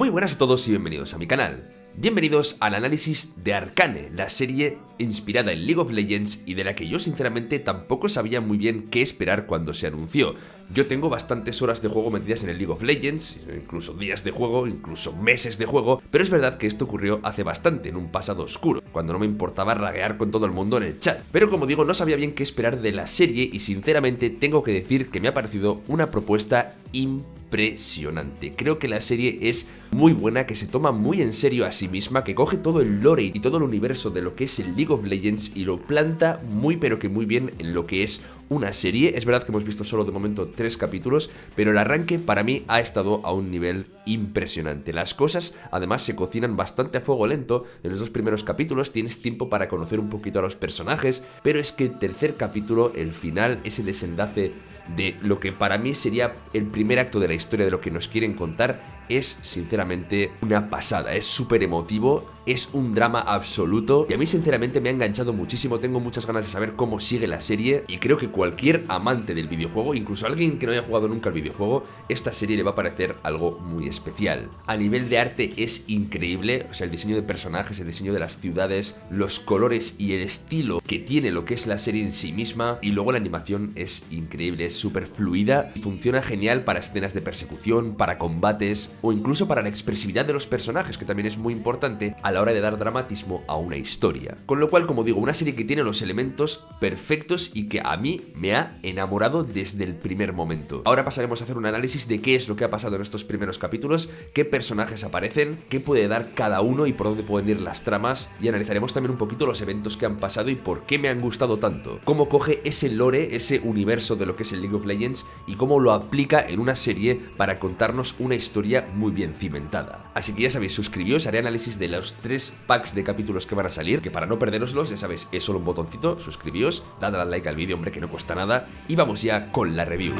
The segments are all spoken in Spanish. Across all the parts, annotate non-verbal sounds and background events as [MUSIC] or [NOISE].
Muy buenas a todos y bienvenidos a mi canal. Bienvenidos al análisis de Arcane, la serie inspirada en League of Legends y de la que yo sinceramente tampoco sabía muy bien qué esperar cuando se anunció. Yo tengo bastantes horas de juego metidas en el League of Legends, incluso días de juego, incluso meses de juego, pero es verdad que esto ocurrió hace bastante, en un pasado oscuro, cuando no me importaba raguear con todo el mundo en el chat. Pero como digo, no sabía bien qué esperar de la serie y sinceramente tengo que decir que me ha parecido una propuesta impresionante impresionante. Creo que la serie es muy buena, que se toma muy en serio a sí misma, que coge todo el lore y todo el universo de lo que es el League of Legends y lo planta muy pero que muy bien en lo que es una serie. Es verdad que hemos visto solo de momento tres capítulos, pero el arranque para mí ha estado a un nivel impresionante. Las cosas además se cocinan bastante a fuego lento. En los dos primeros capítulos tienes tiempo para conocer un poquito a los personajes, pero es que el tercer capítulo, el final, Es el desenlace de lo que para mí sería el primer acto de la historia historia de lo que nos quieren contar es sinceramente una pasada, es súper emotivo es un drama absoluto y a mí sinceramente me ha enganchado muchísimo, tengo muchas ganas de saber cómo sigue la serie y creo que cualquier amante del videojuego, incluso alguien que no haya jugado nunca al videojuego, esta serie le va a parecer algo muy especial. A nivel de arte es increíble, o sea, el diseño de personajes, el diseño de las ciudades, los colores y el estilo que tiene lo que es la serie en sí misma y luego la animación es increíble, es súper fluida y funciona genial para escenas de persecución, para combates o incluso para la expresividad de los personajes, que también es muy importante a la hora de dar dramatismo a una historia. Con lo cual, como digo, una serie que tiene los elementos perfectos y que a mí me ha enamorado desde el primer momento. Ahora pasaremos a hacer un análisis de qué es lo que ha pasado en estos primeros capítulos, qué personajes aparecen, qué puede dar cada uno y por dónde pueden ir las tramas y analizaremos también un poquito los eventos que han pasado y por qué me han gustado tanto. Cómo coge ese lore, ese universo de lo que es el League of Legends y cómo lo aplica en una serie para contarnos una historia muy bien cimentada. Así que ya sabéis, suscribíos, haré análisis de los tres packs de capítulos que van a salir, que para no perderoslos, ya sabes, es solo un botoncito, suscribíos, dadle al like al vídeo, hombre, que no cuesta nada, y vamos ya con la review.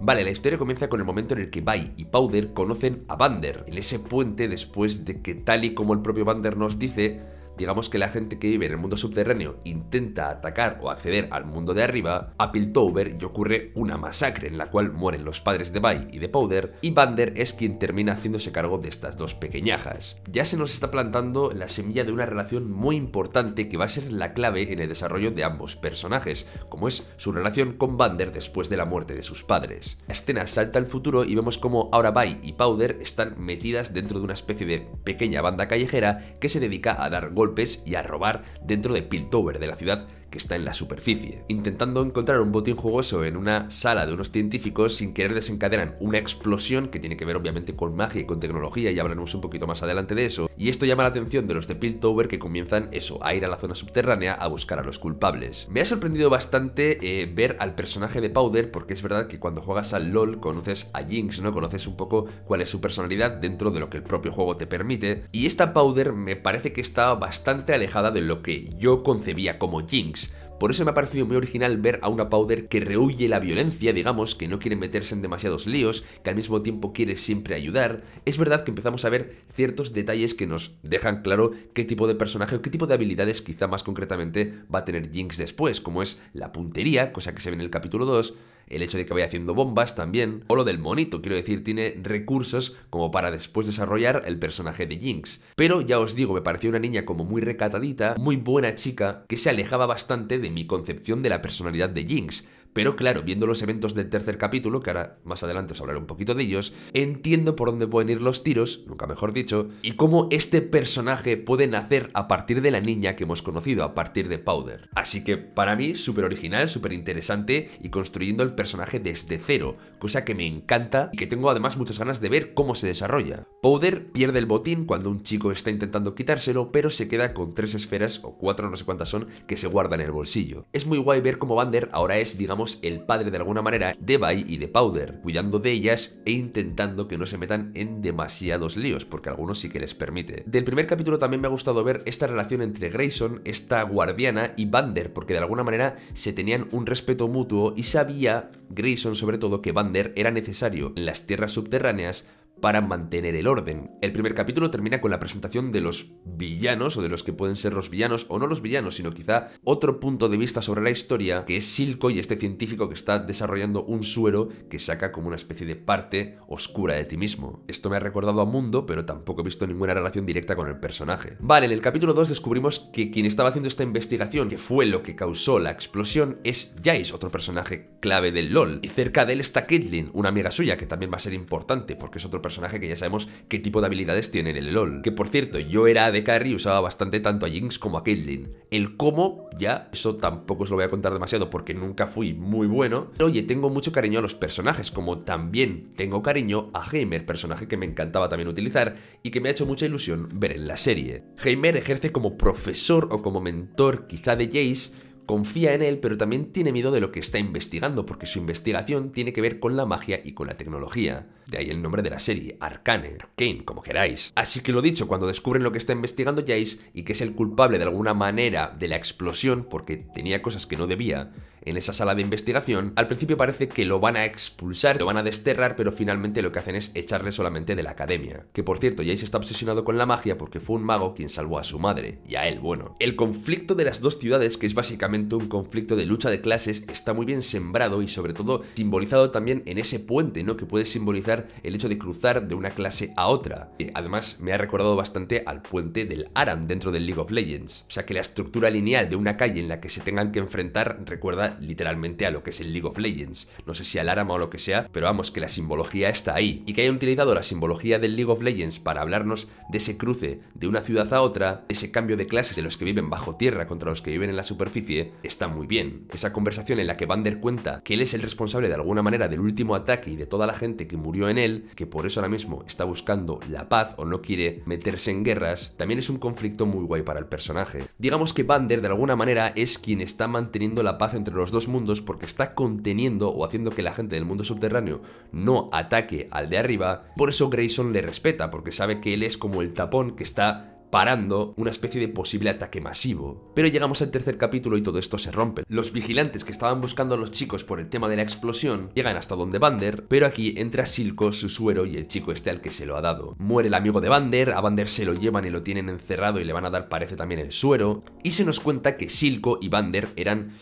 Vale, la historia comienza con el momento en el que Bai y Powder conocen a Vander en ese puente después de que, tal y como el propio Vander nos dice, digamos que la gente que vive en el mundo subterráneo intenta atacar o acceder al mundo de arriba, a Piltover y ocurre una masacre en la cual mueren los padres de Bai y de Powder, y Bander es quien termina haciéndose cargo de estas dos pequeñajas. Ya se nos está plantando la semilla de una relación muy importante que va a ser la clave en el desarrollo de ambos personajes, como es su relación con Bander después de la muerte de sus padres. La escena salta al futuro y vemos cómo ahora Bai y Powder están metidas dentro de una especie de pequeña banda callejera que se dedica a dar golpes golpes y a robar dentro de Piltover, de la ciudad que está en la superficie. Intentando encontrar un botín jugoso en una sala de unos científicos, sin querer desencadenan una explosión que tiene que ver obviamente con magia y con tecnología, y hablaremos un poquito más adelante de eso, y esto llama la atención de los de Piltover que comienzan eso, a ir a la zona subterránea a buscar a los culpables. Me ha sorprendido bastante eh, ver al personaje de Powder, porque es verdad que cuando juegas al LoL conoces a Jinx, ¿no? Conoces un poco cuál es su personalidad dentro de lo que el propio juego te permite, y esta Powder me parece que está bastante alejada de lo que yo concebía como Jinx. Por eso me ha parecido muy original ver a una Powder que rehuye la violencia, digamos, que no quiere meterse en demasiados líos, que al mismo tiempo quiere siempre ayudar. Es verdad que empezamos a ver ciertos detalles que nos dejan claro qué tipo de personaje o qué tipo de habilidades quizá más concretamente va a tener Jinx después, como es la puntería, cosa que se ve en el capítulo 2, el hecho de que vaya haciendo bombas también, o lo del monito, quiero decir, tiene recursos como para después desarrollar el personaje de Jinx. Pero ya os digo, me pareció una niña como muy recatadita, muy buena chica, que se alejaba bastante de mi concepción de la personalidad de Jinx. Pero claro, viendo los eventos del tercer capítulo, que ahora más adelante os hablaré un poquito de ellos, entiendo por dónde pueden ir los tiros, nunca mejor dicho, y cómo este personaje puede nacer a partir de la niña que hemos conocido, a partir de Powder. Así que para mí, súper original, súper interesante y construyendo el personaje desde cero, cosa que me encanta y que tengo además muchas ganas de ver cómo se desarrolla. Powder pierde el botín cuando un chico está intentando quitárselo, pero se queda con tres esferas, o cuatro, no sé cuántas son, que se guardan en el bolsillo. Es muy guay ver cómo Bander ahora es, digamos, el padre de alguna manera de Bai y de Powder, cuidando de ellas e intentando que no se metan en demasiados líos, porque algunos sí que les permite. Del primer capítulo también me ha gustado ver esta relación entre Grayson, esta guardiana y Vander, porque de alguna manera se tenían un respeto mutuo y sabía Grayson sobre todo que Vander era necesario en las tierras subterráneas para mantener el orden. El primer capítulo termina con la presentación de los villanos, o de los que pueden ser los villanos, o no los villanos, sino quizá otro punto de vista sobre la historia, que es Silco y este científico que está desarrollando un suero que saca como una especie de parte oscura de ti mismo. Esto me ha recordado a Mundo, pero tampoco he visto ninguna relación directa con el personaje. Vale, en el capítulo 2 descubrimos que quien estaba haciendo esta investigación, que fue lo que causó la explosión, es Jace, otro personaje clave del LOL. Y cerca de él está Caitlyn, una amiga suya, que también va a ser importante porque es otro personaje personaje que ya sabemos qué tipo de habilidades tiene en el LoL. Que por cierto, yo era de carry y usaba bastante tanto a Jinx como a Caitlyn. El cómo, ya, eso tampoco os lo voy a contar demasiado porque nunca fui muy bueno. Oye, tengo mucho cariño a los personajes, como también tengo cariño a Heimer, personaje que me encantaba también utilizar y que me ha hecho mucha ilusión ver en la serie. Heimer ejerce como profesor o como mentor quizá de Jace confía en él, pero también tiene miedo de lo que está investigando, porque su investigación tiene que ver con la magia y con la tecnología. De ahí el nombre de la serie, Arcane, Arcane, como queráis. Así que lo dicho, cuando descubren lo que está investigando Jace y que es el culpable de alguna manera de la explosión, porque tenía cosas que no debía, en esa sala de investigación, al principio parece que lo van a expulsar, lo van a desterrar, pero finalmente lo que hacen es echarle solamente de la academia. Que por cierto, Jace está obsesionado con la magia porque fue un mago quien salvó a su madre, y a él, bueno. El conflicto de las dos ciudades, que es básicamente un conflicto de lucha de clases, está muy bien sembrado y sobre todo simbolizado también en ese puente, ¿no? Que puede simbolizar el hecho de cruzar de una clase a otra. y eh, además, me ha recordado bastante al puente del Aram dentro del League of Legends. O sea que la estructura lineal de una calle en la que se tengan que enfrentar recuerda literalmente a lo que es el League of Legends. No sé si al arama o lo que sea, pero vamos, que la simbología está ahí. Y que haya utilizado la simbología del League of Legends para hablarnos de ese cruce de una ciudad a otra, ese cambio de clases de los que viven bajo tierra contra los que viven en la superficie, está muy bien. Esa conversación en la que Vander cuenta que él es el responsable de alguna manera del último ataque y de toda la gente que murió en él, que por eso ahora mismo está buscando la paz o no quiere meterse en guerras, también es un conflicto muy guay para el personaje. Digamos que Vander de alguna manera es quien está manteniendo la paz entre los los dos mundos porque está conteniendo o haciendo que la gente del mundo subterráneo no ataque al de arriba. Por eso Grayson le respeta, porque sabe que él es como el tapón que está parando una especie de posible ataque masivo. Pero llegamos al tercer capítulo y todo esto se rompe. Los vigilantes que estaban buscando a los chicos por el tema de la explosión llegan hasta donde Vander, pero aquí entra Silco, su suero y el chico este al que se lo ha dado. Muere el amigo de Vander, a Vander se lo llevan y lo tienen encerrado y le van a dar parece también el suero, y se nos cuenta que Silco y Bander eran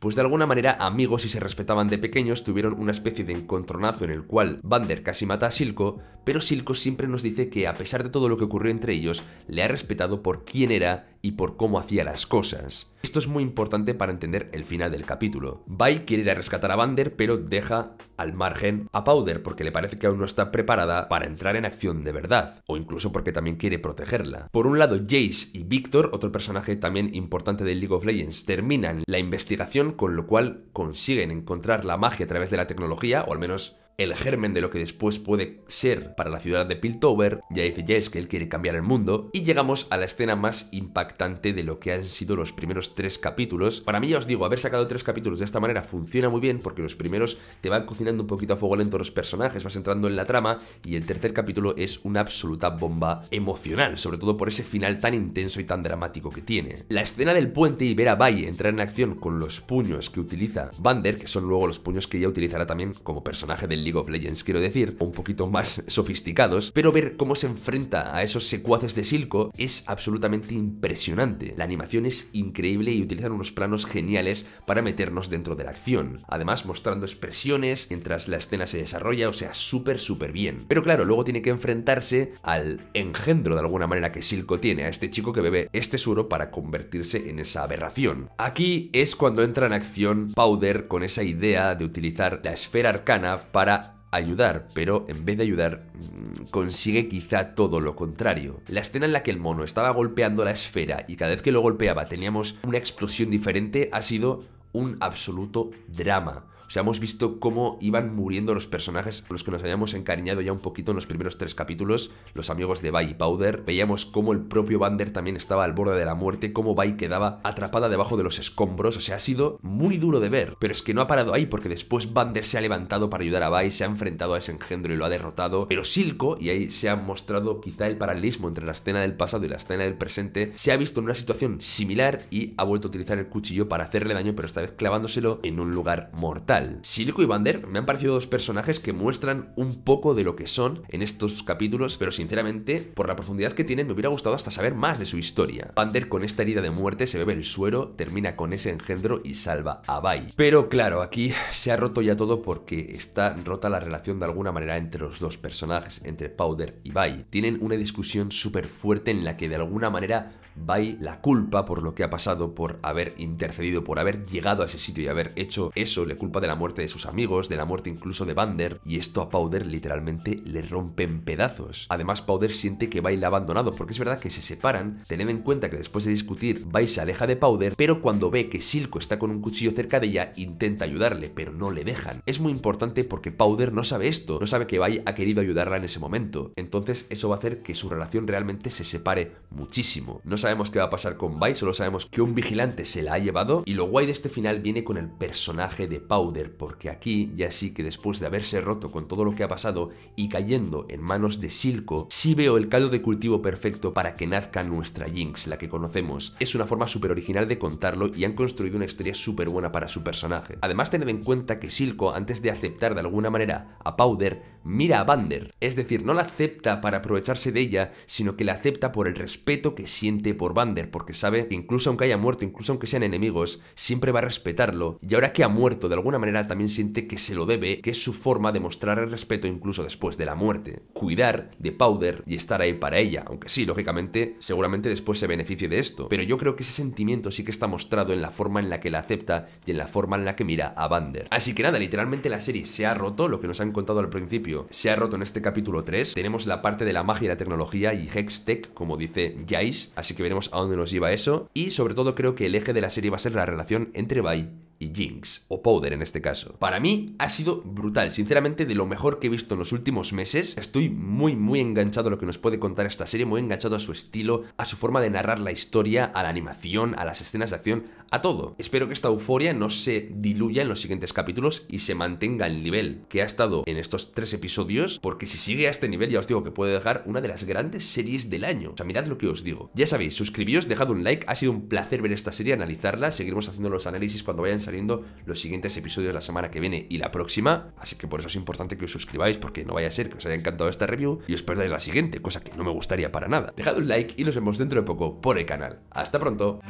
pues de alguna manera, amigos y se respetaban de pequeños tuvieron una especie de encontronazo en el cual Vander casi mata a Silco, pero Silco siempre nos dice que a pesar de todo lo que ocurrió entre ellos, le ha respetado por quién era y por cómo hacía las cosas. Esto es muy importante para entender el final del capítulo. Bai quiere ir a rescatar a Vander, pero deja al margen a Powder porque le parece que aún no está preparada para entrar en acción de verdad, o incluso porque también quiere protegerla. Por un lado, Jace y Victor, otro personaje también importante del League of Legends, terminan la investigación con lo cual consiguen encontrar la magia a través de la tecnología, o al menos el germen de lo que después puede ser para la ciudad de Piltover, ya dice Jess que él quiere cambiar el mundo, y llegamos a la escena más impactante de lo que han sido los primeros tres capítulos. Para mí ya os digo, haber sacado tres capítulos de esta manera funciona muy bien porque los primeros te van cocinando un poquito a fuego lento los personajes, vas entrando en la trama y el tercer capítulo es una absoluta bomba emocional, sobre todo por ese final tan intenso y tan dramático que tiene. La escena del puente y ver a Bai entrar en acción con los puños que utiliza Vander, que son luego los puños que ella utilizará también como personaje del League of Legends, quiero decir, un poquito más [LAUGHS] sofisticados, pero ver cómo se enfrenta a esos secuaces de Silco es absolutamente impresionante. La animación es increíble y utilizan unos planos geniales para meternos dentro de la acción, además mostrando expresiones mientras la escena se desarrolla, o sea, súper, súper bien. Pero claro, luego tiene que enfrentarse al engendro de alguna manera que Silco tiene, a este chico que bebe este suero para convertirse en esa aberración. Aquí es cuando entra en acción Powder con esa idea de utilizar la esfera arcana para ayudar, pero en vez de ayudar, mm, consigue quizá todo lo contrario. La escena en la que el mono estaba golpeando la esfera y cada vez que lo golpeaba teníamos una explosión diferente ha sido un absoluto drama. O sea, hemos visto cómo iban muriendo los personajes Con los que nos habíamos encariñado ya un poquito en los primeros tres capítulos, los amigos de Bai y Powder. Veíamos cómo el propio Bander también estaba al borde de la muerte, cómo Bai quedaba atrapada debajo de los escombros. O sea, ha sido muy duro de ver, pero es que no ha parado ahí porque después Bander se ha levantado para ayudar a Bai, se ha enfrentado a ese engendro y lo ha derrotado. Pero Silco, y ahí se ha mostrado quizá el paralelismo entre la escena del pasado y la escena del presente, se ha visto en una situación similar y ha vuelto a utilizar el cuchillo para hacerle daño, pero esta vez clavándoselo en un lugar mortal silico Silco y Vander me han parecido dos personajes que muestran un poco de lo que son en estos capítulos, pero sinceramente, por la profundidad que tienen, me hubiera gustado hasta saber más de su historia. Vander con esta herida de muerte se bebe el suero, termina con ese engendro y salva a Bai. Pero claro, aquí se ha roto ya todo porque está rota la relación de alguna manera entre los dos personajes, entre Powder y Bai. Tienen una discusión súper fuerte en la que de alguna manera Vai la culpa por lo que ha pasado, por haber intercedido, por haber llegado a ese sitio y haber hecho eso, le culpa de la muerte de sus amigos, de la muerte incluso de Vander, y esto a Powder literalmente le rompe en pedazos. Además, Powder siente que Bai la ha abandonado, porque es verdad que se separan, tened en cuenta que después de discutir, Bai se aleja de Powder, pero cuando ve que Silco está con un cuchillo cerca de ella, intenta ayudarle, pero no le dejan. Es muy importante porque Powder no sabe esto, no sabe que Bai ha querido ayudarla en ese momento, entonces eso va a hacer que su relación realmente se separe muchísimo. No sabemos qué va a pasar con Vice, solo sabemos que un vigilante se la ha llevado y lo guay de este final viene con el personaje de Powder, porque aquí ya sí que después de haberse roto con todo lo que ha pasado y cayendo en manos de Silco, sí veo el caldo de cultivo perfecto para que nazca nuestra Jinx, la que conocemos. Es una forma súper original de contarlo y han construido una historia súper buena para su personaje. Además, tened en cuenta que Silco, antes de aceptar de alguna manera a Powder, mira a Vander. Es decir, no la acepta para aprovecharse de ella, sino que la acepta por el respeto que siente por Vander porque sabe que incluso aunque haya muerto, incluso aunque sean enemigos, siempre va a respetarlo. Y ahora que ha muerto, de alguna manera también siente que se lo debe, que es su forma de mostrar el respeto incluso después de la muerte. Cuidar de Powder y estar ahí para ella, aunque sí, lógicamente, seguramente después se beneficie de esto. Pero yo creo que ese sentimiento sí que está mostrado en la forma en la que la acepta y en la forma en la que mira a Vander. Así que nada, literalmente la serie se ha roto, lo que nos han contado al principio, se ha roto en este capítulo 3. Tenemos la parte de la magia y la tecnología y Hextech, como dice Jace, así que veremos a dónde nos lleva eso. Y sobre todo creo que el eje de la serie va a ser la relación entre Bai y Jinx, o Powder en este caso. Para mí ha sido brutal, sinceramente de lo mejor que he visto en los últimos meses. Estoy muy, muy enganchado a lo que nos puede contar esta serie, muy enganchado a su estilo, a su forma de narrar la historia, a la animación, a las escenas de acción, a todo. Espero que esta euforia no se diluya en los siguientes capítulos y se mantenga el nivel que ha estado en estos tres episodios, porque si sigue a este nivel ya os digo que puede dejar una de las grandes series del año. O sea, mirad lo que os digo. Ya sabéis, suscribíos, dejad un like, ha sido un placer ver esta serie, analizarla, seguiremos haciendo los análisis cuando vayan saliendo los siguientes episodios la semana que viene y la próxima, así que por eso es importante que os suscribáis porque no vaya a ser que os haya encantado esta review y os perdáis la siguiente, cosa que no me gustaría para nada. Dejad un like y nos vemos dentro de poco por el canal. ¡Hasta pronto!